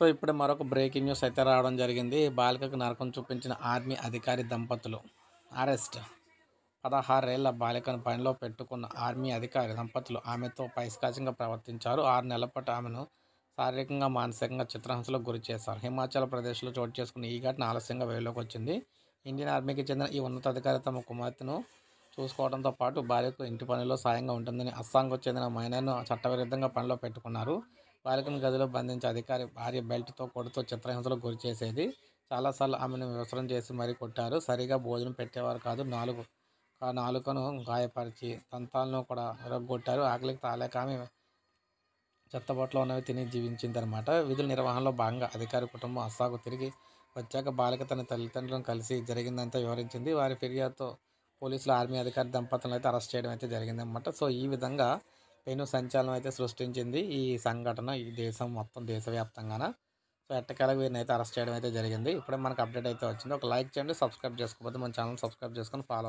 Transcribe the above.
so ఇప్పుడు మరొక breaking news అయితే రావడం జరిగింది బాలికకు నరకం చూపించిన ఆర్మీ అధికారి దంపతులు అరెస్ట్ పదహారేళ్ల బాలికను పనిలో పెట్టుకున్న ఆర్మీ అధికారి దంపతులు ఆమెతో పైస్కాచంగా ప్రవర్తించారు ఆరు నెలల పాటు ఆమెను శారీరకంగా మానసికంగా చిత్రహింసలకు గురి చేశారు హిమాచల్ ప్రదేశ్లో చోటు చేసుకున్న ఈ ఘటన ఆలస్యంగా వెలుగులోకి వచ్చింది ఇండియన్ ఆర్మీకి చెందిన ఈ ఉన్నతాధికారి తమ కుమార్తెను చూసుకోవడంతో పాటు భార్యకు ఇంటి పనిలో సాయంగా ఉంటుందని అస్సాంకు చెందిన మైనర్ను చట్టవిరుద్ధంగా పనిలో పెట్టుకున్నారు బాలికను గదిలో బంధించే అధికారి భార్య బెల్ట్తో కొడుతూ చిత్రహింసలకు గురి చేసేది చాలాసార్లు ఆమెను వివసరం చేసి మరీ కొట్టారు సరిగా భోజనం పెట్టేవారు కాదు నాలుగు నాలుకను గాయపరిచి దంతాలను కూడా విరగొట్టారు ఆకలికి తాలేక ఆమె చెత్తబొట్లో ఉన్నవి తిని జీవించిందనమాట విధుల నిర్వహణలో భాగంగా అధికారి కుటుంబం అస్సాకు తిరిగి వచ్చాక బాలిక తన తల్లిదండ్రులను కలిసి జరిగిందంతా వివరించింది వారి ఫిర్యాదుతో పోలీసులు ఆర్మీ అధికారి దంపతులను అయితే అరెస్ట్ చేయడం అయితే జరిగిందనమాట సో ఈ విధంగా పెను సంచలనం అయితే సృష్టించింది ఈ సంఘటన ఈ దేశం మొత్తం దేశవ్యాప్తంగాన సో ఎట్టకేలకు వీరిని అయితే అరెస్ట్ చేయడం అయితే జరిగింది ఇప్పుడే మనకు అప్డేట్ అయితే వచ్చింది ఒక లైక్ చేయండి సబ్స్క్రైబ్ చేసుకోకపోతే మన ఛానల్ సబ్స్క్రైబ్ చేసుకొని ఫాలో